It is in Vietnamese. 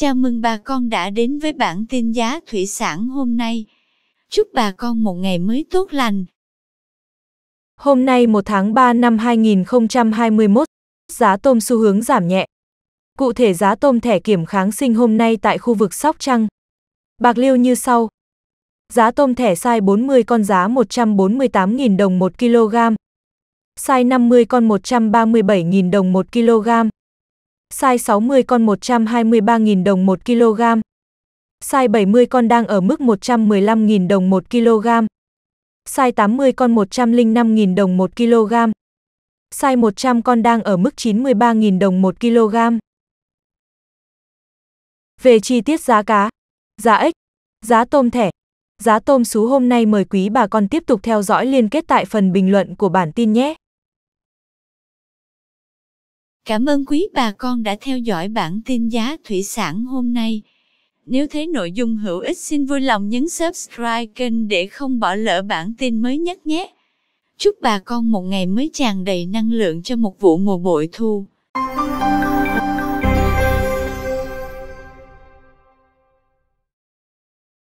Chào mừng bà con đã đến với bản tin giá thủy sản hôm nay. Chúc bà con một ngày mới tốt lành. Hôm nay 1 tháng 3 năm 2021, giá tôm xu hướng giảm nhẹ. Cụ thể giá tôm thẻ kiểm kháng sinh hôm nay tại khu vực Sóc Trăng. Bạc Liêu như sau. Giá tôm thẻ size 40 con giá 148.000 đồng 1 kg. Size 50 con 137.000 đồng 1 kg size 60 con 123.000 đồng 1 kg, size 70 con đang ở mức 115.000 đồng 1 kg, size 80 con 105.000 đồng 1 kg, size 100 con đang ở mức 93.000 đồng 1 kg. Về chi tiết giá cá, giá ếch, giá tôm thẻ, giá tôm sú hôm nay mời quý bà con tiếp tục theo dõi liên kết tại phần bình luận của bản tin nhé. Cảm ơn quý bà con đã theo dõi bản tin giá thủy sản hôm nay. Nếu thấy nội dung hữu ích xin vui lòng nhấn subscribe kênh để không bỏ lỡ bản tin mới nhất nhé. Chúc bà con một ngày mới tràn đầy năng lượng cho một vụ mùa bội thu.